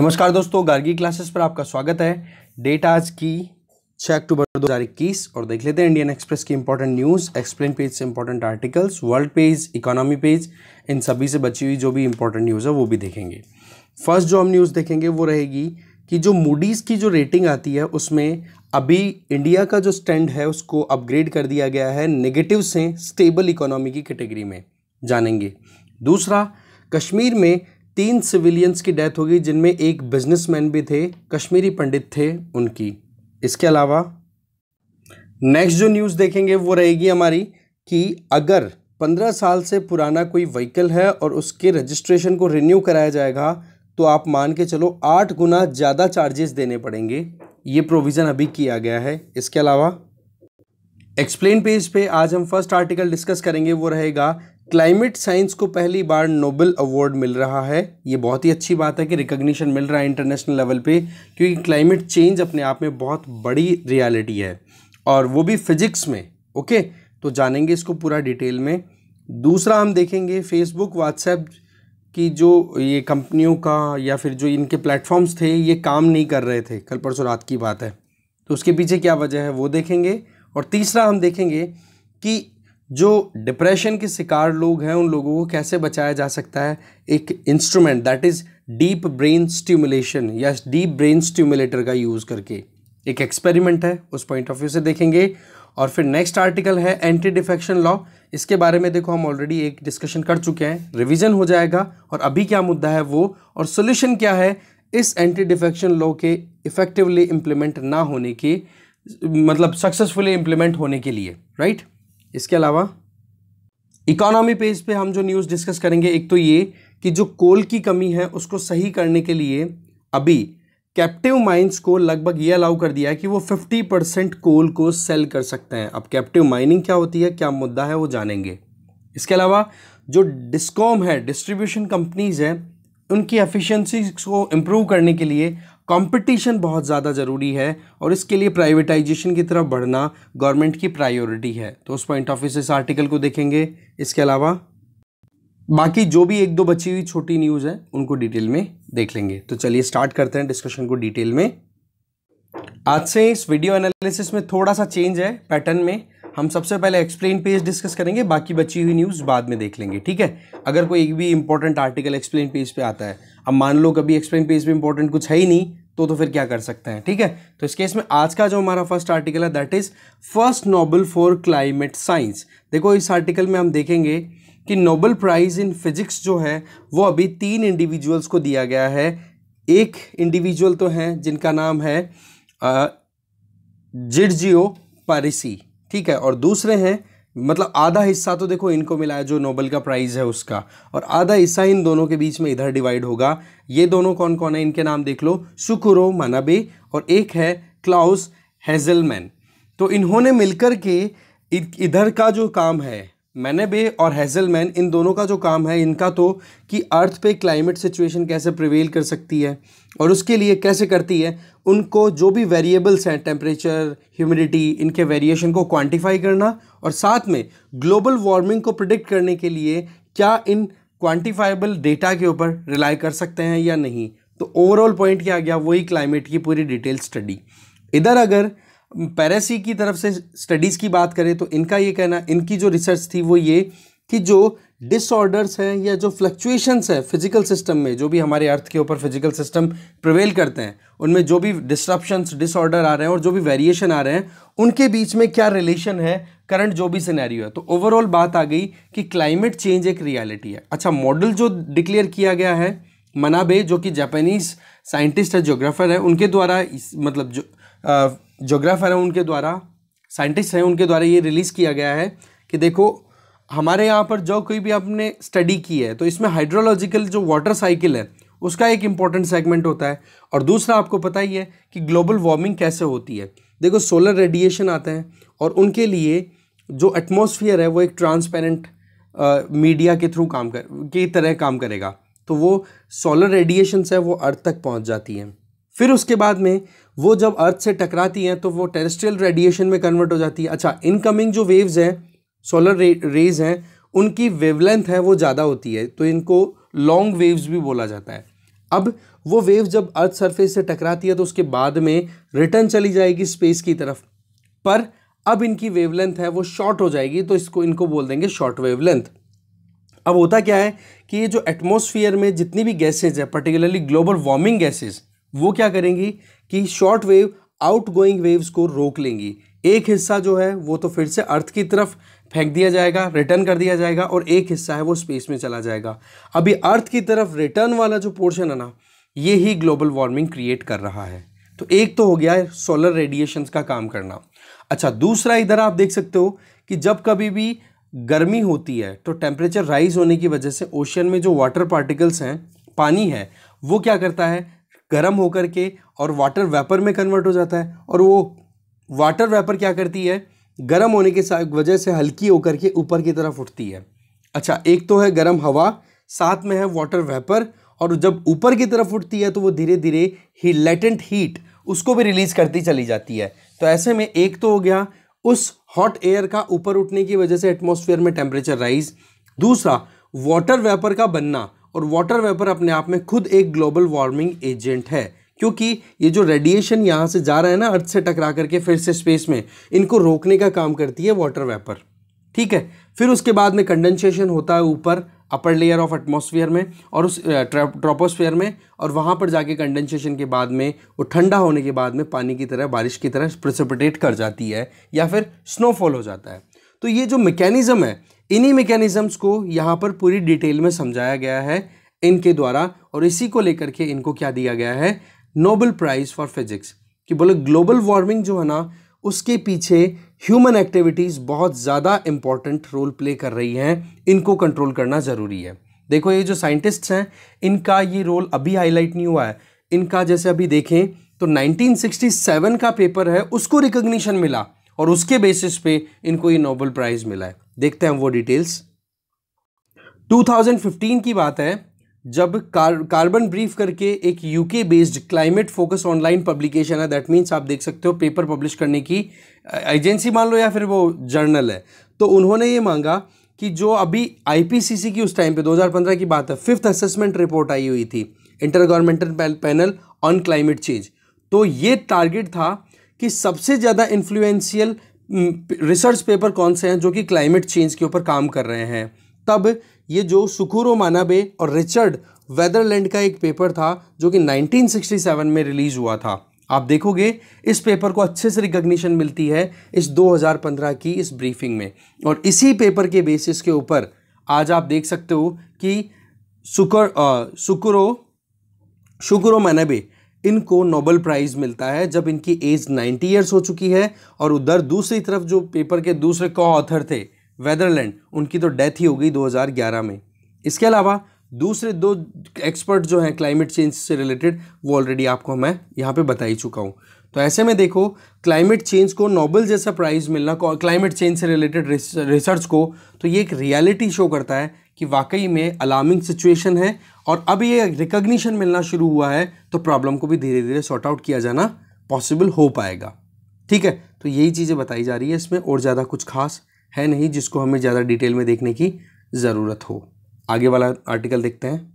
नमस्कार दोस्तों गार्गी क्लासेस पर आपका स्वागत है डेट आज की 6 अक्टूबर 2021 और देख लेते हैं इंडियन एक्सप्रेस की इंपॉर्टेंट न्यूज़ एक्सप्लेन पेज से important articles world page economy page इन सभी से बची हुई जो भी इंपॉर्टेंट न्यूज़ है वो भी देखेंगे फर्स्ट जो हम न्यूज़ देखेंगे वो रहेगी कि जो मूडीज़ की जो रेटिंग आती है उसमें अभी इंडिया का जो स्टैंड है उसको अपग्रेड कर दिया गया है नेगेटिव से स्टेबल इकोनॉमी की कैटेगरी में जानेंगे दूसरा कश्मीर में तीन सिविलियंस की डेथ हो गई जिनमें एक बिजनेसमैन भी थे कश्मीरी पंडित थे उनकी इसके अलावा नेक्स्ट जो न्यूज़ देखेंगे वो रहेगी हमारी कि अगर पंद्रह साल से पुराना कोई व्हीकल है और उसके रजिस्ट्रेशन को रिन्यू कराया जाएगा तो आप मान के चलो आठ गुना ज़्यादा चार्जेस देने पड़ेंगे ये प्रोविज़न अभी किया गया है इसके अलावा एक्सप्लेन पेज पे आज हम फर्स्ट आर्टिकल डिस्कस करेंगे वो रहेगा क्लाइमेट साइंस को पहली बार नोबेल अवार्ड मिल रहा है ये बहुत ही अच्छी बात है कि रिकॉग्निशन मिल रहा है इंटरनेशनल लेवल पे क्योंकि क्लाइमेट चेंज अपने आप में बहुत बड़ी रियलिटी है और वो भी फिजिक्स में ओके तो जानेंगे इसको पूरा डिटेल में दूसरा हम देखेंगे फेसबुक व्हाट्सएप की जो ये कंपनियों का या फिर जो इनके प्लेटफॉर्म्स थे ये काम नहीं कर रहे थे कल परसों रात की बात है तो उसके पीछे क्या वजह है वो देखेंगे और तीसरा हम देखेंगे कि जो डिप्रेशन के शिकार लोग हैं उन लोगों को कैसे बचाया जा सकता है एक instrument that is deep brain stimulation या डीप ब्रेन स्टिमुलेटर का यूज़ करके एक एक्सपेरिमेंट है उस पॉइंट ऑफ व्यू से देखेंगे और फिर नेक्स्ट आर्टिकल है एंटी डिफेक्शन लॉ इसके बारे में देखो हम ऑलरेडी एक डिस्कशन कर चुके हैं रिविजन हो जाएगा और अभी क्या मुद्दा है वो और सोल्यूशन क्या है इस एंटी डिफेक्शन लॉ के इफेक्टिवली इम्प्लीमेंट ना होने के मतलब सक्सेसफुली इम्प्लीमेंट होने के लिए राइट right? इसके अलावा इकोनॉमी पेज पे हम जो न्यूज़ डिस्कस करेंगे एक तो ये कि जो कोल की कमी है उसको सही करने के लिए अभी कैप्टिव माइंस को लगभग ये अलाउ कर दिया है कि वो 50 परसेंट कोल को सेल कर सकते हैं अब कैप्टिव माइनिंग क्या होती है क्या मुद्दा है वो जानेंगे इसके अलावा जो डिस्कॉम है डिस्ट्रीब्यूशन कंपनीज हैं उनकी एफिशिएंसी को इम्प्रूव करने के लिए कंपटीशन बहुत ज़्यादा ज़रूरी है और इसके लिए प्राइवेटाइजेशन की तरफ बढ़ना गवर्नमेंट की प्रायोरिटी है तो उस पॉइंट ऑफ व्यू से इस आर्टिकल को देखेंगे इसके अलावा बाकी जो भी एक दो बची हुई छोटी न्यूज़ है उनको डिटेल में देख लेंगे तो चलिए स्टार्ट करते हैं डिस्कशन को डिटेल में आज से इस वीडियो एनालिसिस में थोड़ा सा चेंज है पैटर्न में हम सबसे पहले एक्सप्लेन पेज डिस्कस करेंगे बाकी बची हुई न्यूज़ बाद में देख लेंगे ठीक है अगर कोई एक भी इंपॉर्टेंट आर्टिकल एक्सप्लेन पेज पे आता है अब मान लो कभी एक्सप्लेन पेज पे इंपॉर्टेंट कुछ है ही नहीं तो तो फिर क्या कर सकते हैं ठीक है तो इस केस में आज का जो हमारा फर्स्ट आर्टिकल है that is first Nobel for climate science देखो इस आर्टिकल में हम देखेंगे कि नोबल प्राइज़ इन फिजिक्स जो है वो अभी तीन इंडिविजुअल्स को दिया गया है एक इंडिविजुअल तो हैं जिनका नाम है जिडजियो पारिसी ठीक है और दूसरे हैं मतलब आधा हिस्सा तो देखो इनको मिला है जो नोबल का प्राइज़ है उसका और आधा हिस्सा इन दोनों के बीच में इधर डिवाइड होगा ये दोनों कौन कौन है इनके नाम देख लो सुकुरो मनाबे और एक है क्लाउस हेजलमैन तो इन्होंने मिलकर के इधर का जो काम है बे और हेजलमैन इन दोनों का जो काम है इनका तो कि अर्थ पे क्लाइमेट सिचुएशन कैसे प्रिवेल कर सकती है और उसके लिए कैसे करती है उनको जो भी वेरिएबल्स हैं टेम्परेचर ह्यूमिडिटी इनके वेरिएशन को क्वांटिफाई करना और साथ में ग्लोबल वार्मिंग को प्रिडिक्ट करने के लिए क्या इन क्वांटिफाइबल डेटा के ऊपर रिलाई कर सकते हैं या नहीं तो ओवरऑल पॉइंट क्या आ गया वही क्लाइमेट की पूरी डिटेल स्टडी इधर अगर पैरेसी की तरफ से स्टडीज़ की बात करें तो इनका ये कहना इनकी जो रिसर्च थी वो ये कि जो डिसऑर्डर्स हैं या जो फ्लक्चुएशंस है फिजिकल सिस्टम में जो भी हमारे अर्थ के ऊपर फिजिकल सिस्टम प्रिवेल करते हैं उनमें जो भी डिस्ट्रप्शंस डिसऑर्डर आ रहे हैं और जो भी वेरिएशन आ रहे हैं उनके बीच में क्या रिलेशन है करंट जो भी सिनेरियो है तो ओवरऑल बात आ गई कि क्लाइमेट चेंज एक रियलिटी है अच्छा मॉडल जो डिक्लेयर किया गया है मनाबे जो कि जापानीज साइंटिस्ट है जोग्राफर है उनके द्वारा मतलब जो जोग्राफर हैं उनके द्वारा साइंटिस्ट हैं उनके द्वारा ये रिलीज़ किया गया है कि देखो हमारे यहाँ पर जो कोई भी आपने स्टडी की है तो इसमें हाइड्रोलॉजिकल जो वाटर साइकिल है उसका एक इम्पॉर्टेंट सेगमेंट होता है और दूसरा आपको पता ही है कि ग्लोबल वार्मिंग कैसे होती है देखो सोलर रेडिएशन आते हैं और उनके लिए जो एटमोसफियर है वो एक ट्रांसपेरेंट मीडिया के थ्रू काम कर की तरह काम करेगा तो वो सोलर रेडिएशन से वो अर्थ तक पहुँच जाती है फिर उसके बाद में वो जब अर्थ से टकराती हैं तो वो टेरेस्ट्रियल रेडिएशन में कन्वर्ट हो जाती है अच्छा इनकमिंग जो वेव्स हैं सोलर रे, रेज हैं उनकी वेवलेंथ है वो ज़्यादा होती है तो इनको लॉन्ग वेव्स भी बोला जाता है अब वो वेव जब अर्थ सरफेस से टकराती है तो उसके बाद में रिटर्न चली जाएगी स्पेस की तरफ पर अब इनकी वेवलेंथ है वो शॉर्ट हो जाएगी तो इसको इनको बोल देंगे शॉर्ट वेवलेंथ अब होता क्या है कि ये जो एटमोसफियर में जितनी भी गैसेज है पर्टिकुलरली ग्लोबल वार्मिंग गैसेज वो क्या करेंगी कि short wave outgoing waves को रोक लेंगी एक हिस्सा जो है वो तो फिर से अर्थ की तरफ फेंक दिया जाएगा रिटर्न कर दिया जाएगा और एक हिस्सा है वो स्पेस में चला जाएगा अभी अर्थ की तरफ रिटर्न वाला जो पोर्शन है ना ये ही ग्लोबल वार्मिंग क्रिएट कर रहा है तो एक तो हो गया है सोलर रेडिएशन का काम करना अच्छा दूसरा इधर आप देख सकते हो कि जब कभी भी गर्मी होती है तो टेम्परेचर राइज होने की वजह से ओशन में जो वाटर पार्टिकल्स हैं पानी है वो क्या करता है गर्म होकर के और वाटर वेपर में कन्वर्ट हो जाता है और वो वाटर वेपर क्या करती है गर्म होने के वजह से हल्की होकर के ऊपर की तरफ उठती है अच्छा एक तो है गर्म हवा साथ में है वाटर वेपर और जब ऊपर की तरफ उठती है तो वो धीरे धीरे ही लेटेंट हीट उसको भी रिलीज़ करती चली जाती है तो ऐसे में एक तो हो गया उस हॉट एयर का ऊपर उठने की वजह से एटमोसफियर में टेम्परेचर राइज दूसरा वाटर वेपर का बनना और वाटर वेपर अपने आप में खुद एक ग्लोबल वार्मिंग एजेंट है क्योंकि ये जो रेडिएशन यहाँ से जा रहा है ना अर्थ से टकरा करके फिर से स्पेस में इनको रोकने का काम करती है वाटर वेपर ठीक है फिर उसके बाद में कंडेंसेशन होता है ऊपर अपर लेयर ऑफ एटमॉस्फेयर में और उस ट्रोपोस्फेयर में और वहाँ पर जाके कंडेंसेशन के बाद में वो ठंडा होने के बाद में पानी की तरह बारिश की तरह प्रिसिपिटेट कर जाती है या फिर स्नोफॉल हो जाता है तो ये जो मैकेनिज़्म है इन्हीं मैकेनिज़म्स को यहाँ पर पूरी डिटेल में समझाया गया है इनके द्वारा और इसी को लेकर के इनको क्या दिया गया है नोबल प्राइज़ फॉर फिजिक्स कि बोले ग्लोबल वार्मिंग जो है ना उसके पीछे ह्यूमन एक्टिविटीज़ बहुत ज़्यादा इम्पॉर्टेंट रोल प्ले कर रही हैं इनको कंट्रोल करना ज़रूरी है देखो ये जो साइंटिस्ट्स हैं इनका ये रोल अभी हाईलाइट नहीं हुआ है इनका जैसे अभी देखें तो 1967 का पेपर है उसको रिकग्निशन मिला और उसके बेसिस पे इनको ये नोबल प्राइज़ मिला है देखते हैं वो डिटेल्स 2015 की बात है जब कार, कार्बन ब्रीफ करके एक UK based climate focus online publication है दैट मीन्स आप देख सकते हो पेपर पब्लिश करने की एजेंसी मान लो या फिर वो जर्नल है तो उन्होंने ये मांगा कि जो अभी आईपीसीसी की उस टाइम पे 2015 की बात है फिफ्थ असेसमेंट रिपोर्ट आई हुई थी intergovernmental panel on climate change तो ये टारगेट था कि सबसे ज़्यादा इन्फ्लुएंशियल रिसर्च पेपर कौन से हैं जो कि क्लाइमेट चेंज के ऊपर काम कर रहे हैं तब ये जो सुकुरो मानाबे और रिचर्ड वेदरलैंड का एक पेपर था जो कि 1967 में रिलीज़ हुआ था आप देखोगे इस पेपर को अच्छे से रिकग्निशन मिलती है इस 2015 की इस ब्रीफिंग में और इसी पेपर के बेसिस के ऊपर आज आप देख सकते हो कि सुकर आ, शुक्रो मनबे इनको नोबल प्राइज़ मिलता है जब इनकी एज 90 इयर्स हो चुकी है और उधर दूसरी तरफ जो पेपर के दूसरे को ऑथर थे वेदरलैंड उनकी तो डेथ ही हो गई 2011 में इसके अलावा दूसरे दो एक्सपर्ट जो हैं क्लाइमेट चेंज से रिलेटेड वो ऑलरेडी आपको मैं यहाँ पे बता ही चुका हूँ तो ऐसे में देखो क्लाइमेट चेंज को नोबल जैसा प्राइज़ मिलना क्लाइमेट चेंज से रिलेटेड रिसर्च को तो ये एक रियलिटी शो करता है कि वाकई में अलार्मिंग सिचुएशन है और अब ये रिकग्निशन मिलना शुरू हुआ है तो प्रॉब्लम को भी धीरे धीरे सॉर्ट आउट किया जाना पॉसिबल हो पाएगा ठीक है तो यही चीज़ें बताई जा रही है इसमें और ज़्यादा कुछ खास है नहीं जिसको हमें ज़्यादा डिटेल में देखने की ज़रूरत हो आगे वाला आर्टिकल देखते हैं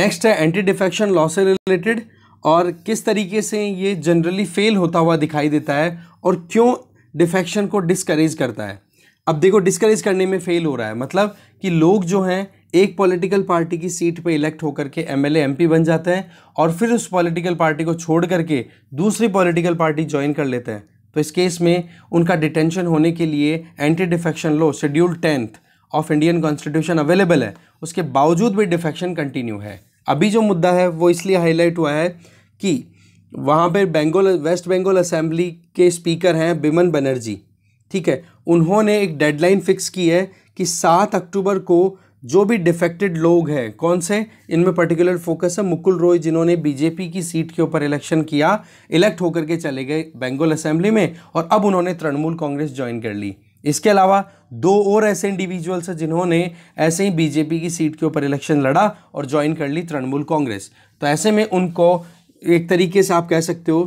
नेक्स्ट है एंटी डिफेक्शन लॉ से रिलेटेड और किस तरीके से ये जनरली फेल होता हुआ दिखाई देता है और क्यों डिफेक्शन को डिस्करेज करता है अब देखो डिस्करेज करने में फेल हो रहा है मतलब कि लोग जो हैं एक पॉलिटिकल पार्टी की सीट पे इलेक्ट होकर के एम एमपी बन जाते हैं और फिर उस पॉलिटिकल पार्टी को छोड़ करके दूसरी पॉलिटिकल पार्टी ज्वाइन कर लेते हैं तो इस केस में उनका डिटेंशन होने के लिए anti defection law schedule tenth of Indian constitution available है उसके बावजूद भी डिफेक्शन कंटिन्यू है अभी जो मुद्दा है वो इसलिए हाईलाइट हुआ है कि वहाँ पर बेंगोल वेस्ट बंगाल असेंबली के स्पीकर हैं बिमन बनर्जी ठीक है उन्होंने एक डेडलाइन फिक्स की है कि सात अक्टूबर को जो भी डिफेक्टेड लोग हैं कौन से इनमें पर्टिकुलर फोकस है मुकुल रॉय जिन्होंने बीजेपी की सीट के ऊपर इलेक्शन किया इलेक्ट होकर के चले गए बेंगल असेंबली में और अब उन्होंने तृणमूल कांग्रेस ज्वाइन कर ली इसके अलावा दो और ऐसे इंडिविजुअल्स हैं जिन्होंने ऐसे ही बीजेपी की सीट के ऊपर इलेक्शन लड़ा और ज्वाइन कर ली तृणमूल कांग्रेस तो ऐसे में उनको एक तरीके से आप कह सकते हो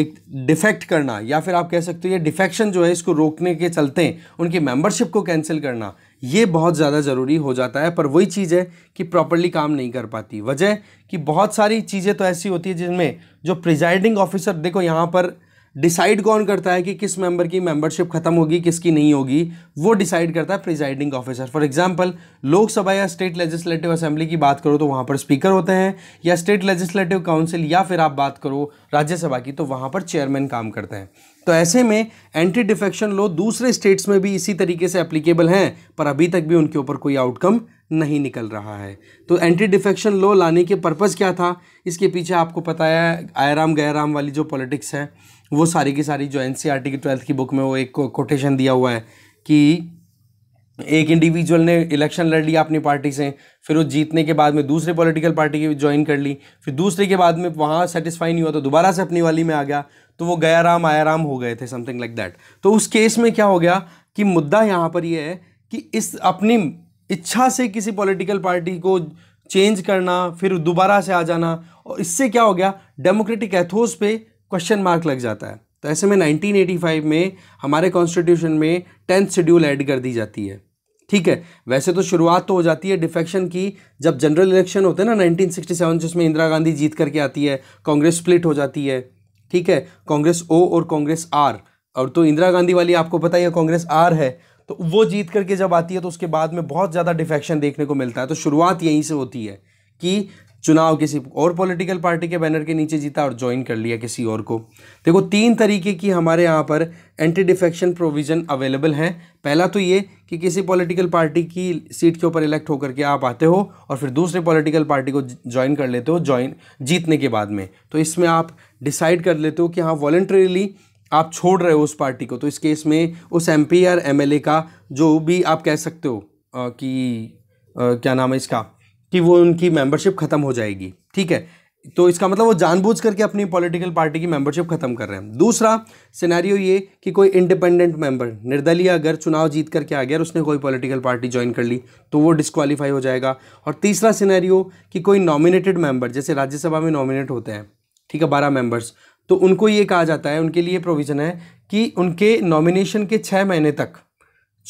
एक डिफेक्ट करना या फिर आप कह सकते हो ये डिफेक्शन जो है इसको रोकने के चलते उनकी मेंबरशिप को कैंसिल करना ये बहुत ज़्यादा ज़रूरी हो जाता है पर वही चीज़ है कि प्रॉपरली काम नहीं कर पाती वजह कि बहुत सारी चीज़ें तो ऐसी होती है जिनमें जो प्रिजाइडिंग ऑफिसर देखो यहाँ पर डिसाइड कौन करता है कि किस मेंबर की मेंबरशिप खत्म होगी किसकी नहीं होगी वो डिसाइड करता है presiding officer for example Lok Sabha या स्टेट लेजिस्लेटिव असेंबली की बात करो तो वहाँ पर स्पीकर होते हैं या स्टेट लेजिस्लेटिव काउंसिल या फिर आप बात करो राज्यसभा की तो वहाँ पर चेयरमैन काम करते हैं तो ऐसे में एंटी डिफेक्शन लॉ दूसरे स्टेट्स में भी इसी तरीके से एप्लीकेबल हैं पर अभी तक भी उनके ऊपर कोई आउटकम नहीं निकल रहा है तो एंटी डिफेक्शन लॉ लाने के पर्पज़ क्या था इसके पीछे आपको पता है आयराम गैराम वाली जो पॉलिटिक्स है वो सारी की सारी जो एन सी आर टी की ट्वेल्थ की बुक में वो एक कोटेशन दिया हुआ है कि एक इंडिविजुअल ने इलेक्शन लड़ लिया अपनी पार्टी से फिर वो जीतने के बाद में दूसरे पॉलिटिकल पार्टी की ज्वाइन कर ली फिर दूसरे के बाद में वहाँ सेटिस्फाई नहीं हुआ तो दोबारा से अपनी वाली में आ गया तो वो गया राम आया राम हो गए थे समथिंग लाइक दैट तो उस केस में क्या हो गया कि मुद्दा यहाँ पर यह है कि इस अपनी इच्छा से किसी पॉलिटिकल पार्टी को चेंज करना फिर दोबारा से आ जाना और इससे क्या हो गया डेमोक्रेटिक एथोस पे क्वेश्चन मार्क लग जाता है तो ऐसे में 1985 में हमारे कॉन्स्टिट्यूशन में टेंथ शेड्यूल ऐड कर दी जाती है ठीक है वैसे तो शुरुआत तो हो जाती है डिफेक्शन की जब जनरल इलेक्शन होते हैं ना नाइनटीन जिसमें इंदिरा गांधी जीत करके आती है कांग्रेस स्प्लिट हो जाती है ठीक है कांग्रेस ओ और कांग्रेस आर और तो इंदिरा गांधी वाली आपको पता ही है कांग्रेस आर है तो वो जीत करके जब आती है तो उसके बाद में बहुत ज़्यादा डिफेक्शन देखने को मिलता है तो शुरुआत यहीं से होती है कि चुनाव किसी और पॉलिटिकल पार्टी के बैनर के नीचे जीता और ज्वाइन कर लिया किसी और को देखो तीन तरीके की हमारे यहाँ पर एंटी डिफेक्शन प्रोविज़न अवेलेबल है पहला तो ये कि किसी पॉलिटिकल पार्टी की सीट के ऊपर इलेक्ट होकर के आप आते हो और फिर दूसरे पॉलिटिकल पार्टी को ज्वाइन कर लेते हो ज्वाइन जीतने के बाद में तो इसमें आप डिसाइड कर लेते हो कि हाँ वॉल्ट्रेली आप छोड़ रहे हो उस पार्टी को तो इस केस में उस एम या एम का जो भी आप कह सकते हो कि क्या नाम है इसका कि वो उनकी मेंबरशिप ख़त्म हो जाएगी ठीक है तो इसका मतलब वो जानबूझ करके अपनी पॉलिटिकल पार्टी की मेंबरशिप खत्म कर रहे हैं दूसरा सिनेरियो ये कि कोई इंडिपेंडेंट मेंबर निर्दलीय अगर चुनाव जीत करके आ गया और उसने कोई पॉलिटिकल पार्टी ज्वाइन कर ली तो वो डिस्कवालीफाई हो जाएगा और तीसरा सिनेरियो कि कोई नॉमिनेटेड मेंबर जैसे राज्यसभा में नॉमिनेट होते हैं ठीक है बारह मेंबर्स तो उनको ये कहा जाता है उनके लिए प्रोविज़न है कि उनके नॉमिनेशन के छः महीने तक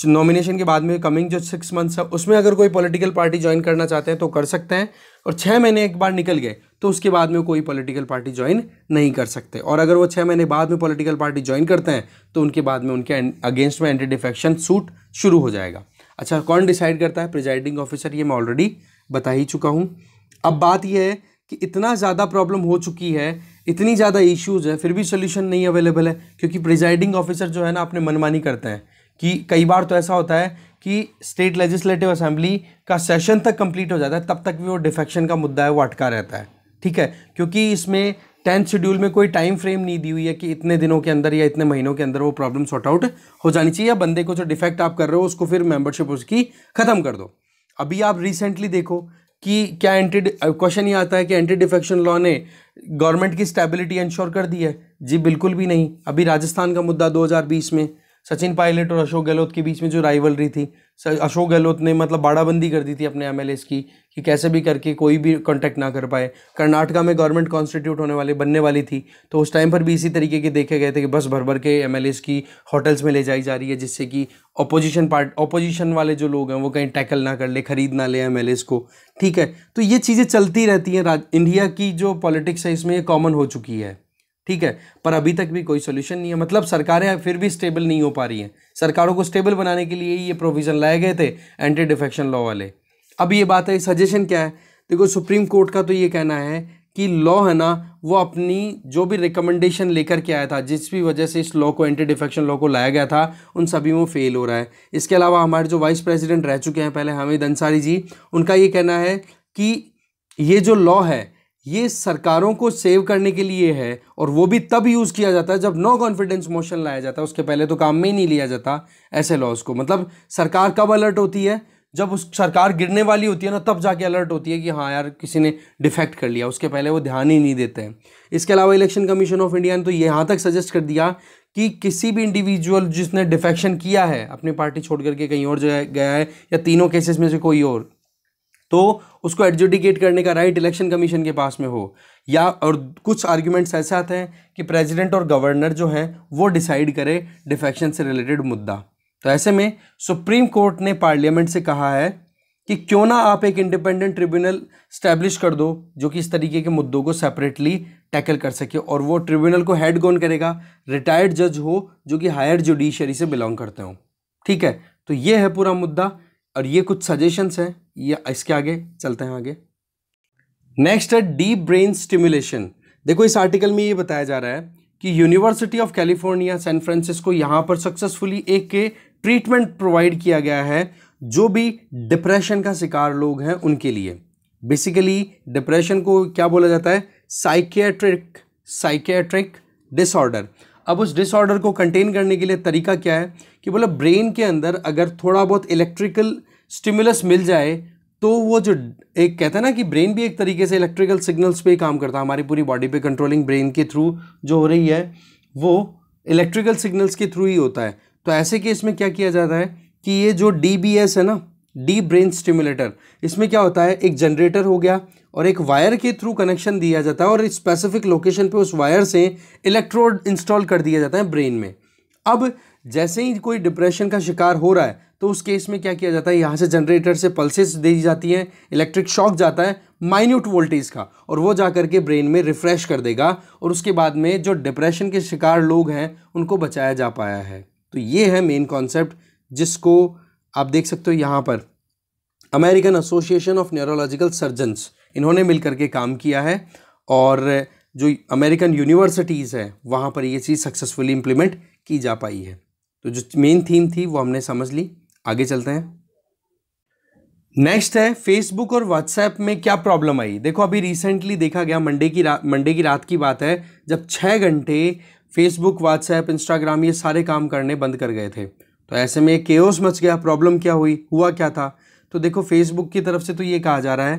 नॉमिनेशन के बाद में कमिंग जो सिक्स मंथ्स है उसमें अगर कोई पॉलिटिकल पार्टी ज्वाइन करना चाहते हैं तो कर सकते हैं और छः महीने एक बार निकल गए तो उसके बाद में कोई पॉलिटिकल पार्टी ज्वाइन नहीं कर सकते और अगर वो छः महीने बाद में पॉलिटिकल पार्टी ज्वाइन करते हैं तो उनके बाद में उनके अगेंस्ट में एंटी डिफेक्शन सूट शुरू हो जाएगा अच्छा कौन डिसाइड करता है प्रिजाइडिंग ऑफिसर ये मैं ऑलरेडी बता ही चुका हूँ अब बात यह है कि इतना ज़्यादा प्रॉब्लम हो चुकी है इतनी ज़्यादा इश्यूज़ है फिर भी सोल्यूशन नहीं अवेलेबल है क्योंकि प्रिजाइडिंग ऑफिसर जो है ना अपने मनमानी करते हैं कि कई बार तो ऐसा होता है कि स्टेट लेजिस्लेटिव असेंबली का सेशन तक कंप्लीट हो जाता है तब तक भी वो डिफेक्शन का मुद्दा है वो अटका रहता है ठीक है क्योंकि इसमें टेंथ शेड्यूल में कोई टाइम फ्रेम नहीं दी हुई है कि इतने दिनों के अंदर या इतने महीनों के अंदर वो प्रॉब्लम सॉर्ट आउट हो जानी चाहिए या बंदे को जो डिफेक्ट आप कर रहे हो उसको फिर मेंबरशिप उसकी ख़त्म कर दो अभी आप रिसेंटली देखो कि क्या एंटी क्वेश्चन ये आता है कि एंटी डिफेक्शन लॉ ने गवर्नमेंट की स्टेबिलिटी इंश्योर कर दी है जी बिल्कुल भी नहीं अभी राजस्थान का मुद्दा दो में सचिन पायलट और अशोक गहलोत के बीच में जो राइवलरी थी अशोक गहलोत ने मतलब बाड़ाबंदी कर दी थी अपने एम की कि कैसे भी करके कोई भी कांटेक्ट ना कर पाए कर्नाटका में गवर्नमेंट कॉन्स्टिट्यूट होने वाले बनने वाली थी तो उस टाइम पर भी इसी तरीके के देखे गए थे कि बस भर भर के एम की होटल्स में ले जाई जा रही है जिससे कि अपोजिशन पार्ट अपोजिशन वाले जो लोग हैं वो कहीं टैकल ना कर ले खरीद ना ले एम को ठीक है तो ये चीज़ें चलती रहती हैं इंडिया की जो पॉलिटिक्स है इसमें ये कॉमन हो चुकी है ठीक है पर अभी तक भी कोई सोल्यूशन नहीं है मतलब सरकारें फिर भी स्टेबल नहीं हो पा रही हैं सरकारों को स्टेबल बनाने के लिए ये प्रोविज़न लाए गए थे एंटी डिफेक्शन लॉ वाले अब ये बात है सजेशन क्या है देखो सुप्रीम कोर्ट का तो ये कहना है कि लॉ है ना वो अपनी जो भी रिकमेंडेशन लेकर के आया था जिस भी वजह से इस लॉ को एंटी डिफेक्शन लॉ को लाया गया था उन सभी में फेल हो रहा है इसके अलावा हमारे जो वाइस प्रेसिडेंट रह चुके हैं पहले हामिद अंसारी जी उनका ये कहना है कि ये जो लॉ है ये सरकारों को सेव करने के लिए है और वो भी तब यूज़ किया जाता है जब नो कॉन्फिडेंस मोशन लाया जाता है उसके पहले तो काम में ही नहीं लिया जाता ऐसे लॉज को मतलब सरकार कब अलर्ट होती है जब उस सरकार गिरने वाली होती है ना तब जाके अलर्ट होती है कि हाँ यार किसी ने डिफेक्ट कर लिया उसके पहले वो ध्यान ही नहीं देते हैं इसके अलावा इलेक्शन कमीशन ऑफ इंडिया ने तो यहाँ तक सजेस्ट कर दिया कि किसी भी इंडिविजुअल जिसने डिफेक्शन किया है अपनी पार्टी छोड़ करके कहीं और जगह गया है या तीनों केसेस में से कोई और तो उसको एडजुडिकेट करने का राइट इलेक्शन कमीशन के पास में हो या और कुछ आर्ग्यूमेंट्स ऐसे आते हैं कि प्रेसिडेंट और गवर्नर जो हैं वो डिसाइड करे डिफेक्शन से रिलेटेड मुद्दा तो ऐसे में सुप्रीम कोर्ट ने पार्लियामेंट से कहा है कि क्यों ना आप एक इंडिपेंडेंट ट्रिब्यूनल स्टैब्लिश कर दो जो कि इस तरीके के मुद्दों को सेपरेटली टैकल कर सके और वो ट्रिब्यूनल को हेड कौन करेगा रिटायर्ड जज हो जो कि हायर जुडिशरी से बिलोंग करते हो ठीक है तो ये है पूरा मुद्दा और ये कुछ सजेशंस हैं या इसके आगे चलते हैं आगे नेक्स्ट है डीप ब्रेन स्टिमुलेशन देखो इस आर्टिकल में ये बताया जा रहा है कि university of California San Francisco यहाँ पर सक्सेसफुली एक के ट्रीटमेंट प्रोवाइड किया गया है जो भी डिप्रेशन का शिकार लोग हैं उनके लिए बेसिकली डिप्रेशन को क्या बोला जाता है साइकेट्रिक साइकेट्रिक डिसऑर्डर अब उस डिसऑर्डर को कंटेन करने के लिए तरीका क्या है कि बोला ब्रेन के अंदर अगर थोड़ा बहुत इलेक्ट्रिकल स्टिमुलस मिल जाए तो वो जो एक कहते हैं ना कि ब्रेन भी एक तरीके से इलेक्ट्रिकल सिग्नल्स पे ही काम करता है हमारी पूरी बॉडी पे कंट्रोलिंग ब्रेन के थ्रू जो हो रही है वो इलेक्ट्रिकल सिग्नल्स के थ्रू ही होता है तो ऐसे केस में क्या किया जाता है कि ये जो डी है ना डी ब्रेन स्टिमुलेटर इसमें क्या होता है एक जनरेटर हो गया और एक वायर के थ्रू कनेक्शन दिया जाता है और स्पेसिफिक लोकेशन पे उस वायर से इलेक्ट्रोड इंस्टॉल कर दिया जाता है ब्रेन में अब जैसे ही कोई डिप्रेशन का शिकार हो रहा है तो उस केस में क्या किया जाता है यहाँ से जनरेटर से पल्सेस दी जाती हैं इलेक्ट्रिक शॉक जाता है माइन्यूट वोल्टेज का और वो जा करके ब्रेन में रिफ़्रेश कर देगा और उसके बाद में जो डिप्रेशन के शिकार लोग हैं उनको बचाया जा पाया है तो ये है मेन कॉन्सेप्ट जिसको आप देख सकते हो यहाँ पर American association of neurological surgeons इन्होंने मिलकर के काम किया है और जो अमेरिकन यूनिवर्सिटीज़ है वहाँ पर ये चीज़ सक्सेसफुली इम्प्लीमेंट की जा पाई है तो जो मेन थीम थी वो हमने समझ ली आगे चलते हैं नेक्स्ट है फेसबुक और व्हाट्सएप में क्या प्रॉब्लम आई देखो अभी रिसेंटली देखा गया मंडे की रात मंडे की रात की बात है जब छः घंटे फेसबुक व्हाट्सएप इंस्टाग्राम ये सारे काम करने बंद कर गए थे तो ऐसे में केओस मच गया प्रॉब्लम क्या हुई हुआ क्या था तो देखो फेसबुक की तरफ से तो ये कहा जा रहा है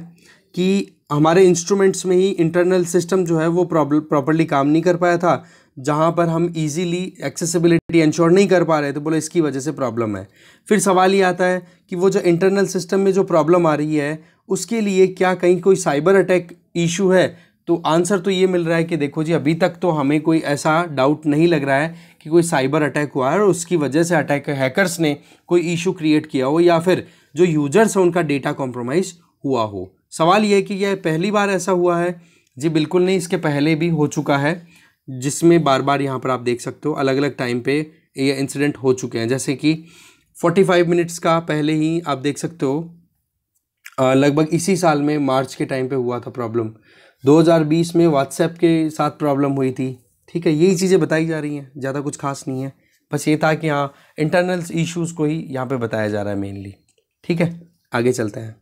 कि हमारे इंस्ट्रूमेंट्स में ही इंटरनल सिस्टम जो है वो प्रॉपरली काम नहीं कर पाया था जहाँ पर हम इजीली एक्सेसिबिलिटी इंश्योर नहीं कर पा रहे थे तो बोले इसकी वजह से प्रॉब्लम है फिर सवाल ये आता है कि वो जो इंटरनल सिस्टम में जो प्रॉब्लम आ रही है उसके लिए क्या कहीं कोई साइबर अटैक इशू है तो आंसर तो ये मिल रहा है कि देखो जी अभी तक तो हमें कोई ऐसा डाउट नहीं लग रहा है कि कोई साइबर अटैक हुआ है और उसकी वजह से अटैक हैकर्स ने कोई इशू क्रिएट किया हो या फिर जो यूजर्स हैं उनका डेटा कॉम्प्रोमाइज़ हुआ हो सवाल ये है कि यह पहली बार ऐसा हुआ है जी बिल्कुल नहीं इसके पहले भी हो चुका है जिसमें बार बार यहाँ पर आप देख सकते हो अलग अलग टाइम पे ये इंसिडेंट हो चुके हैं जैसे कि 45 मिनट्स का पहले ही आप देख सकते हो लगभग इसी साल में मार्च के टाइम पे हुआ था प्रॉब्लम 2020 में व्हाट्सएप के साथ प्रॉब्लम हुई थी ठीक है यही चीज़ें बताई जा रही हैं ज़्यादा कुछ खास नहीं है बस ये था कि हाँ इंटरनल इशूज़ को ही यहाँ पर बताया जा रहा है मेनली ठीक है आगे चलते हैं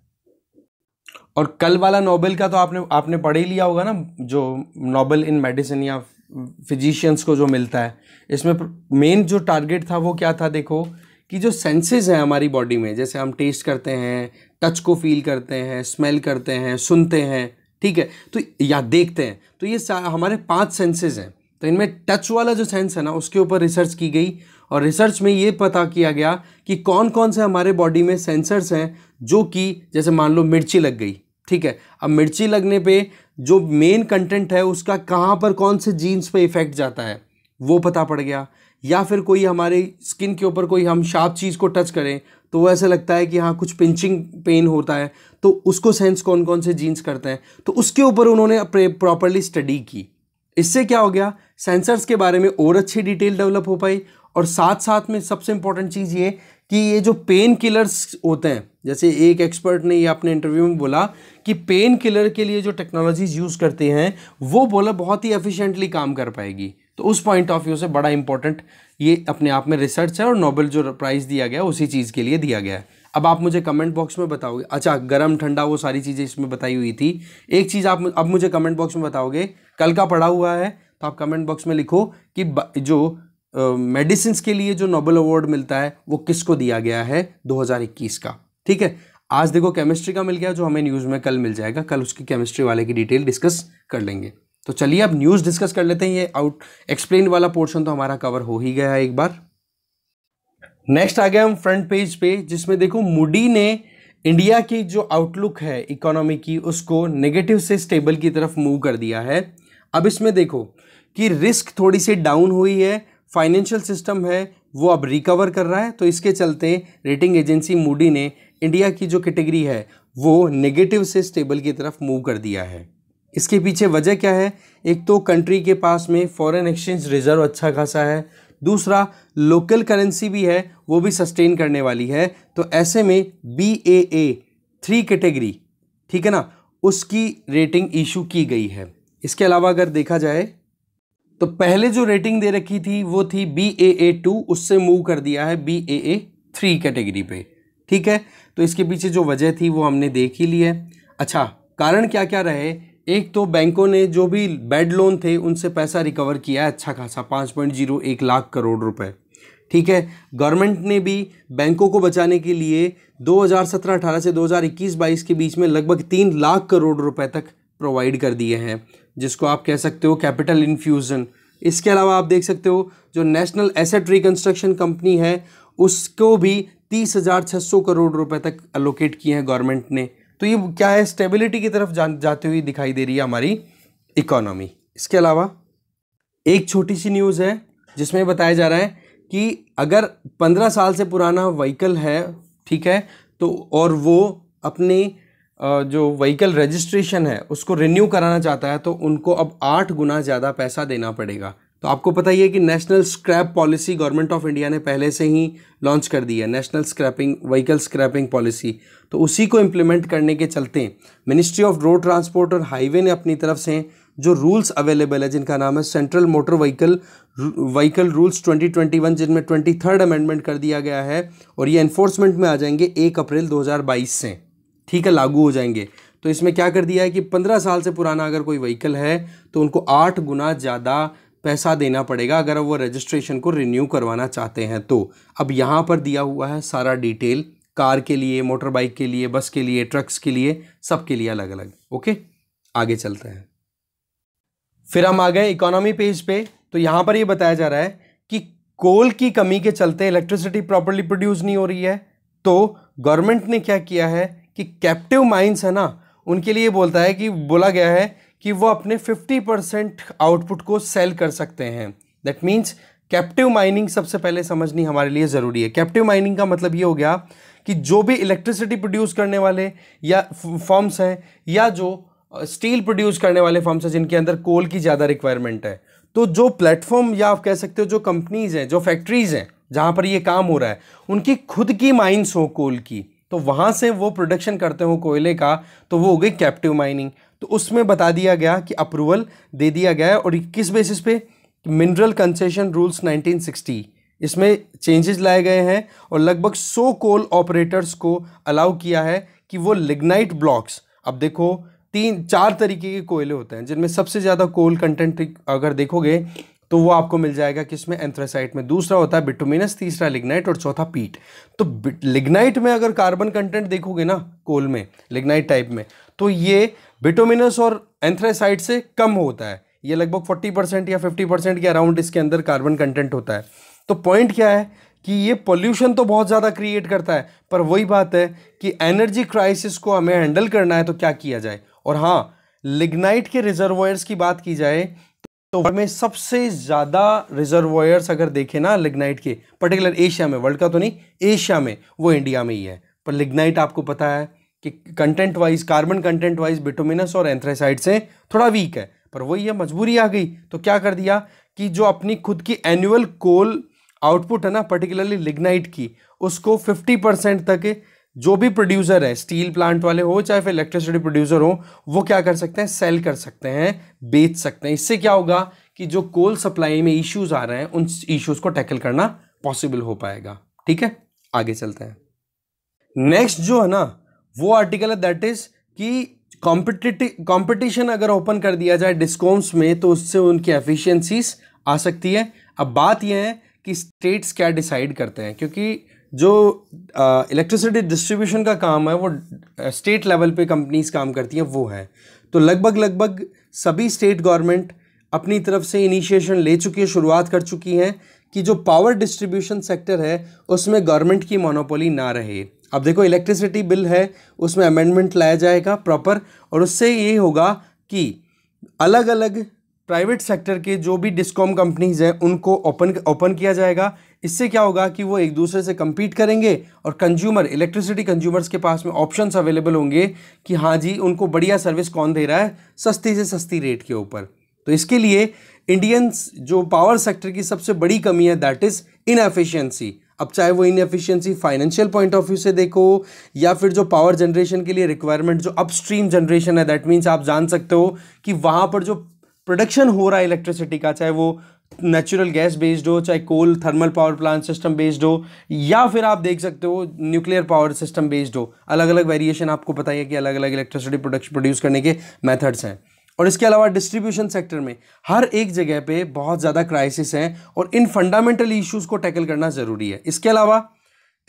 और कल वाला नोबेल का तो आपने आपने पढ़ ही लिया होगा ना जो नोबेल इन मेडिसिन या फिजिशियंस को जो मिलता है इसमें मेन जो टारगेट था वो क्या था देखो कि जो सेंसेस हैं हमारी बॉडी में जैसे हम टेस्ट करते हैं टच को फील करते हैं स्मेल करते हैं सुनते हैं ठीक है तो या देखते हैं तो ये हमारे पांच सेंसेस हैं तो इनमें टच वाला जो सेंस है ना उसके ऊपर रिसर्च की गई और रिसर्च में ये पता किया गया कि कौन कौन से हमारे बॉडी में सेंसर्स हैं जो कि जैसे मान लो मिर्ची लग गई ठीक है अब मिर्ची लगने पे जो मेन कंटेंट है उसका कहाँ पर कौन से जीन्स पे इफ़ेक्ट जाता है वो पता पड़ गया या फिर कोई हमारे स्किन के ऊपर कोई हम शार्प चीज़ को टच करें तो वो ऐसा लगता है कि हाँ कुछ पिंचिंग पेन होता है तो उसको सेंस कौन कौन से जीन्स करते हैं तो उसके ऊपर उन्होंने प्रॉपरली स्टडी की इससे क्या हो गया सेंसर्स के बारे में और अच्छी डिटेल डेवलप हो पाई और साथ साथ में सबसे इम्पॉर्टेंट चीज़ ये कि ये जो पेन किलर्स होते हैं जैसे एक एक्सपर्ट ने ये अपने इंटरव्यू में बोला कि पेन किलर के लिए जो टेक्नोलॉजीज यूज़ करते हैं वो बोला बहुत ही एफिशिएंटली काम कर पाएगी तो उस पॉइंट ऑफ व्यू से बड़ा इंपॉर्टेंट ये अपने आप में रिसर्च है और नोबेल जो प्राइज़ दिया गया उसी चीज़ के लिए दिया गया है अब आप मुझे कमेंट बॉक्स में बताओगे अच्छा गर्म ठंडा वो सारी चीज़ें इसमें बताई हुई थी एक चीज़ आप अब मुझे कमेंट बॉक्स में बताओगे कल का पढ़ा हुआ है तो आप कमेंट बॉक्स में लिखो कि जो मेडिसिन के लिए जो नोबल अवार्ड मिलता है वो किसको दिया गया है 2021 का ठीक है आज देखो केमिस्ट्री का मिल गया जो हमें न्यूज़ में कल मिल जाएगा कल उसकी केमिस्ट्री वाले की डिटेल डिस्कस कर लेंगे तो चलिए अब न्यूज़ डिस्कस कर लेते हैं ये आउट एक्सप्लेन वाला पोर्शन तो हमारा कवर हो ही गया है एक बार नेक्स्ट आ गया हम फ्रंट पेज पे जिसमें देखो मूडी ने इंडिया की जो आउटलुक है इकोनॉमी की उसको नेगेटिव से स्टेबल की तरफ मूव कर दिया है अब इसमें देखो कि रिस्क थोड़ी सी डाउन हुई है फाइनेंशियल सिस्टम है वो अब रिकवर कर रहा है तो इसके चलते रेटिंग एजेंसी मूडी ने इंडिया की जो कैटेगरी है वो नेगेटिव से स्टेबल की तरफ मूव कर दिया है इसके पीछे वजह क्या है एक तो कंट्री के पास में फॉरेन एक्सचेंज रिजर्व अच्छा खासा है दूसरा लोकल करेंसी भी है वो भी सस्टेन करने वाली है तो ऐसे में B A A three category ठीक है ना उसकी रेटिंग इशू की गई है इसके अलावा अगर देखा जाए तो पहले जो रेटिंग दे रखी थी वो थी बी ए ए टू उससे मूव कर दिया है B A A three category पे ठीक है तो इसके पीछे जो वजह थी वो हमने देख ही ली है अच्छा कारण क्या क्या रहे एक तो बैंकों ने जो भी बेड लोन थे उनसे पैसा रिकवर किया है अच्छा खासा पाँच पॉइंट जीरो एक लाख करोड़ रुपए ठीक है गवर्नमेंट ने भी बैंकों को बचाने के लिए 2017-18 से 2021-22 के बीच में लगभग तीन लाख करोड़ रुपए तक प्रोवाइड कर दिए हैं जिसको आप कह सकते हो कैपिटल इन्फ्यूज़न इसके अलावा आप देख सकते हो जो नेशनल एसेट रिकन्स्ट्रक्शन कंपनी है उसको भी तीस हज़ार छः सौ करोड़ रुपए तक अलोकेट किए हैं गवर्नमेंट ने तो ये क्या है स्टेबिलिटी की तरफ जा, जाती हुई दिखाई दे रही है हमारी इकोनॉमी इसके अलावा एक छोटी सी न्यूज़ है जिसमें बताया जा रहा है कि अगर पंद्रह साल से पुराना व्हीकल है ठीक है तो और वो अपने जो व्हीकल रजिस्ट्रेशन है उसको रिन्यू कराना चाहता है तो उनको अब आठ गुना ज़्यादा पैसा देना पड़ेगा तो आपको पता ही है कि national scrap policy government of India ने पहले से ही लॉन्च कर दी है national scrapping vehicle scrapping policy तो उसी को इम्प्लीमेंट करने के चलते मिनिस्ट्री ऑफ रोड ट्रांसपोर्ट और हाईवे ने अपनी तरफ से जो रूल्स अवेलेबल है जिनका नाम है central motor vehicle vehicle rules 2021 जिनमें ट्वेंटी थर्ड अमेंडमेंट कर दिया गया है और ये इन्फोर्समेंट में आ जाएंगे एक अप्रैल 2022 से ठीक है लागू हो जाएंगे तो इसमें क्या कर दिया है कि पंद्रह साल से पुराना अगर कोई व्हीकल है तो उनको आठ गुना ज़्यादा पैसा देना पड़ेगा अगर वो रजिस्ट्रेशन को रिन्यू करवाना चाहते हैं तो अब यहाँ पर दिया हुआ है सारा डिटेल कार के लिए मोटर बाइक के लिए बस के लिए ट्रक्स के लिए सब के लिए अलग अलग ओके आगे चलते हैं फिर हम आ गए इकोनॉमी पेज पे तो यहाँ पर ये यह बताया जा रहा है कि कोल की कमी के चलते इलेक्ट्रिसिटी प्रॉपरली प्रोड्यूस नहीं हो रही है तो गवर्नमेंट ने क्या किया है कि कैप्टिव माइंस है ना उनके लिए बोलता है कि बोला गया है कि वो अपने 50 परसेंट आउटपुट को सेल कर सकते हैं दैट मीन्स कैप्टिव माइनिंग सबसे पहले समझनी हमारे लिए ज़रूरी है कैप्टिव माइनिंग का मतलब ये हो गया कि जो भी इलेक्ट्रिसिटी प्रोड्यूस करने वाले या फॉर्म्स हैं या जो स्टील प्रोड्यूस करने वाले फॉर्म्स हैं जिनके अंदर कोल की ज़्यादा रिक्वायरमेंट है तो जो प्लेटफॉर्म या आप कह सकते हो जो कंपनीज़ हैं जो फैक्ट्रीज़ हैं जहाँ पर ये काम हो रहा है उनकी खुद की माइन्स हो कोल की तो वहाँ से वो प्रोडक्शन करते हो कोयले का तो वो हो गई कैप्टिव माइनिंग तो उसमें बता दिया गया कि अप्रूवल दे दिया गया है और किस बेसिस पे मिनरल कंसेशन रूल्स 1960 इसमें चेंजेस लाए गए हैं और लगभग 100 कोल ऑपरेटर्स को अलाउ किया है कि वो लिग्नाइट ब्लॉक्स अब देखो तीन चार तरीके के कोयले होते हैं जिनमें सबसे ज़्यादा कोल कंटेंट अगर देखोगे तो वो आपको मिल जाएगा किसमें एंथ्रासाइट में दूसरा होता है बिटोमिनस तीसरा लिग्नाइट और चौथा पीट तो लिग्नाइट में अगर कार्बन कंटेंट देखोगे ना कोल में लिग्नाइट टाइप में तो ये बिटोमिनस और एंथ्रासाइट से कम होता है ये लगभग फोर्टी परसेंट या फिफ्टी परसेंट के अराउंड इसके अंदर कार्बन कंटेंट होता है तो पॉइंट क्या है कि ये पोल्यूशन तो बहुत ज़्यादा क्रिएट करता है पर वही बात है कि एनर्जी क्राइसिस को हमें हैंडल करना है तो क्या किया जाए और हाँ लिग्नाइट के रिजर्वयर्स की बात की जाए तो वर्ल्ड में सबसे ज़्यादा रिजर्वयर्स अगर देखें ना लिग्नाइट के पर्टिकुलर एशिया में वर्ल्ड का तो नहीं एशिया में वो इंडिया में ही है पर लिग्नाइट आपको पता है कि content wise carbon content wise bituminous और एंथ्रेसाइड से थोड़ा वीक है पर वही है मजबूरी आ गई तो क्या कर दिया कि जो अपनी खुद की एनुअल कोल आउटपुट है ना पर्टिकुलरली लिग्नाइट की उसको 50 परसेंट तक जो भी प्रोड्यूसर है स्टील प्लांट वाले हो चाहे फिर इलेक्ट्रिसिटी प्रोड्यूसर हो वो क्या कर सकते हैं सेल कर सकते हैं बेच सकते हैं इससे क्या होगा कि जो कोल सप्लाई में इश्यूज आ रहे हैं उन इश्यूज को टैकल करना पॉसिबल हो पाएगा ठीक है आगे चलते हैं नेक्स्ट जो है ना वो आर्टिकल है दैट इज कि कॉम्पिटिटिव कॉम्पिटिशन अगर ओपन कर दिया जाए डिस्काउंट्स में तो उससे उनकी एफिशिएंसीज आ सकती है अब बात यह है कि स्टेट्स क्या डिसाइड करते हैं क्योंकि जो इलेक्ट्रिसिटी डिस्ट्रीब्यूशन का काम है वो स्टेट लेवल पे कंपनीज काम करती हैं वो है तो लगभग लगभग सभी स्टेट गवर्नमेंट अपनी तरफ से इनिशिएशन ले चुकी है शुरुआत कर चुकी हैं कि जो पावर डिस्ट्रीब्यूशन सेक्टर है उसमें गवर्नमेंट की मोनोपोली ना रहे अब देखो इलेक्ट्रिसिटी बिल है उसमें अमेंडमेंट लाया जाएगा प्रॉपर और उससे ये होगा कि अलग अलग प्राइवेट सेक्टर के जो भी डिस्कॉम कंपनीज हैं उनको ओपन ओपन किया जाएगा इससे क्या होगा कि वो एक दूसरे से कम्पीट करेंगे और कंज्यूमर इलेक्ट्रिसिटी कंज्यूमर्स के पास में ऑप्शंस अवेलेबल होंगे कि हाँ जी उनको बढ़िया सर्विस कौन दे रहा है सस्ती से सस्ती रेट के ऊपर तो इसके लिए इंडियंस जो पावर सेक्टर की सबसे बड़ी कमी है दैट इज़ एफिशियंसी अब चाहे वो inefficiency financial point of view से देखो या फिर जो पावर जनरेशन के लिए रिक्वायरमेंट जो अपस्ट्रीम जनरेशन है दैट मीन्स आप जान सकते हो कि वहाँ पर जो प्रोडक्शन हो रहा है इलेक्ट्रिसिटी का चाहे वो नेचुरल गैस बेस्ड हो चाहे coal thermal power plant system based हो या फिर आप देख सकते हो न्यूक्लियर पावर सिस्टम बेस्ड हो अलग अलग वेरिएशन आपको पता है कि अलग अलग इलेक्ट्रिसिटी प्रोडक्शन प्रोड्यूस करने के मेथड्स हैं और इसके अलावा डिस्ट्रीब्यूशन सेक्टर में हर एक जगह पे बहुत ज़्यादा क्राइसिस हैं और इन फंडामेंटल इश्यूज को टैकल करना ज़रूरी है इसके अलावा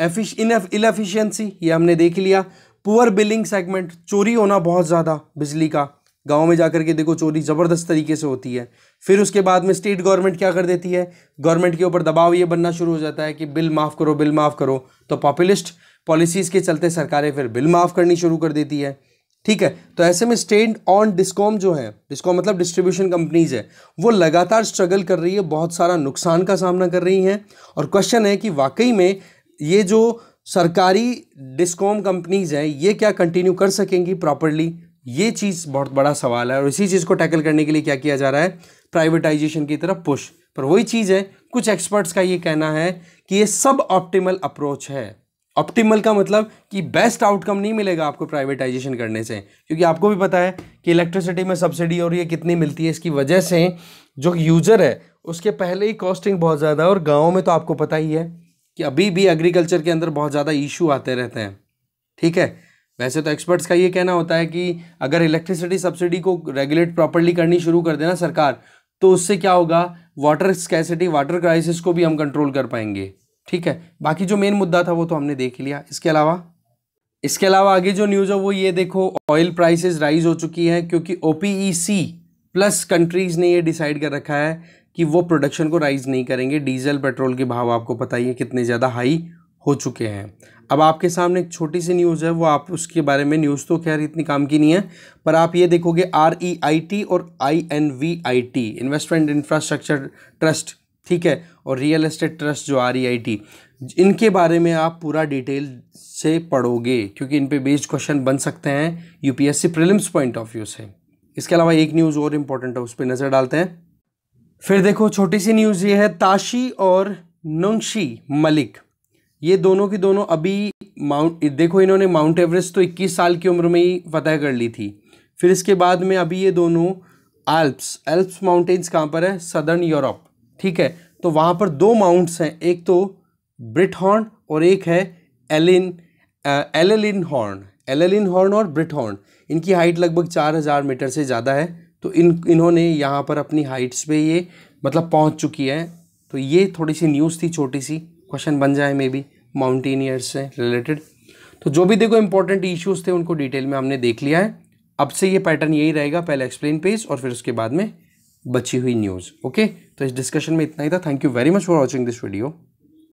एफिश इन इलेफिशियंसी ये हमने देख लिया पुअर बिलिंग सेगमेंट चोरी होना बहुत ज़्यादा बिजली का गांव में जाकर के देखो चोरी ज़बरदस्त तरीके से होती है फिर उसके बाद में स्टेट गवर्नमेंट क्या कर देती है गवर्नमेंट के ऊपर दबाव ये बनना शुरू हो जाता है कि बिल माफ़ करो बिल माफ़ करो तो पॉपुलिस्ट पॉलिसीज़ के चलते सरकारें फिर बिल माफ़ करनी शुरू कर देती है ठीक है तो ऐसे में स्टेंड ऑन डिस्कॉम जो है डिस्कॉम मतलब डिस्ट्रीब्यूशन कंपनीज है वो लगातार स्ट्रगल कर रही है बहुत सारा नुकसान का सामना कर रही हैं और क्वेश्चन है कि वाकई में ये जो सरकारी डिस्कॉम कंपनीज हैं ये क्या कंटिन्यू कर सकेंगी प्रॉपरली ये चीज़ बहुत बड़ा सवाल है और इसी चीज़ को टैकल करने के लिए क्या किया जा रहा है प्राइवेटाइजेशन की तरफ पुश पर वही चीज़ है कुछ एक्सपर्ट्स का ये कहना है कि ये सब ऑप्टिमल अप्रोच है ऑप्टिमल का मतलब कि बेस्ट आउटकम नहीं मिलेगा आपको प्राइवेटाइजेशन करने से क्योंकि आपको भी पता है कि इलेक्ट्रिसिटी में सब्सिडी और ये कितनी मिलती है इसकी वजह से जो यूज़र है उसके पहले ही कॉस्टिंग बहुत ज़्यादा है और गाँव में तो आपको पता ही है कि अभी भी एग्रीकल्चर के अंदर बहुत ज़्यादा इशू आते रहते हैं ठीक है वैसे तो एक्सपर्ट्स का ये कहना होता है कि अगर इलेक्ट्रिसिटी सब्सिडी को रेगुलेट प्रॉपरली करनी शुरू कर देना सरकार तो उससे क्या होगा वाटर स्कैसिटी वाटर क्राइसिस को भी हम कंट्रोल कर पाएंगे ठीक है बाकी जो मेन मुद्दा था वो तो हमने देख लिया इसके अलावा इसके अलावा आगे जो न्यूज़ है वो ये देखो ऑयल प्राइसेस राइज हो चुकी हैं क्योंकि ओ प्लस कंट्रीज़ ने ये डिसाइड कर रखा है कि वो प्रोडक्शन को राइज नहीं करेंगे डीजल पेट्रोल के भाव आपको पता ही है कितने ज़्यादा हाई हो चुके हैं अब आपके सामने एक छोटी सी न्यूज़ है वो आप उसके बारे में न्यूज़ तो खैर इतनी काम की नहीं है पर आप ये देखोगे आर ई आई टी और I N V I T investment infrastructure trust ठीक है और रियल एस्टेट ट्रस्ट जो आर ई आई टी इनके बारे में आप पूरा डिटेल से पढ़ोगे क्योंकि इन पर बेस्ड क्वेश्चन बन सकते हैं UPSC prelims point of view से इसके अलावा एक न्यूज़ और इम्पोर्टेंट है उस पर नज़र डालते हैं फिर देखो छोटी सी न्यूज़ ये है ताशी और नुंशी मलिक ये दोनों की दोनों अभी माउंट देखो इन्होंने माउंट एवरेस्ट तो 21 साल की उम्र में ही फतह कर ली थी फिर इसके बाद में अभी ये दोनों एल्प्स एल्प्स माउंटेन्स कहाँ पर है सदर्न यूरोप ठीक है तो वहाँ पर दो माउंट्स हैं एक तो ब्रिट हॉर्न और एक है एलिन एलेलिन हॉर्न एलेलिन हॉर्न और ब्रिटहॉर्न इनकी हाइट लगभग चार हज़ार मीटर से ज़्यादा है तो इन इन्होंने यहाँ पर अपनी हाइट्स पे ये मतलब पहुँच चुकी है तो ये थोड़ी सी न्यूज़ थी छोटी सी क्वेश्चन बन जाए मे बी माउंटेनियर से रिलेटेड तो जो भी देखो इंपॉर्टेंट इश्यूज थे उनको डिटेल में हमने देख लिया है अब से ये पैटर्न यही रहेगा पहले एक्सप्लेन पेज और फिर उसके बाद में बची हुई न्यूज़ ओके तो इस डिस्कशन में इतना ही था thank you very much for watching this video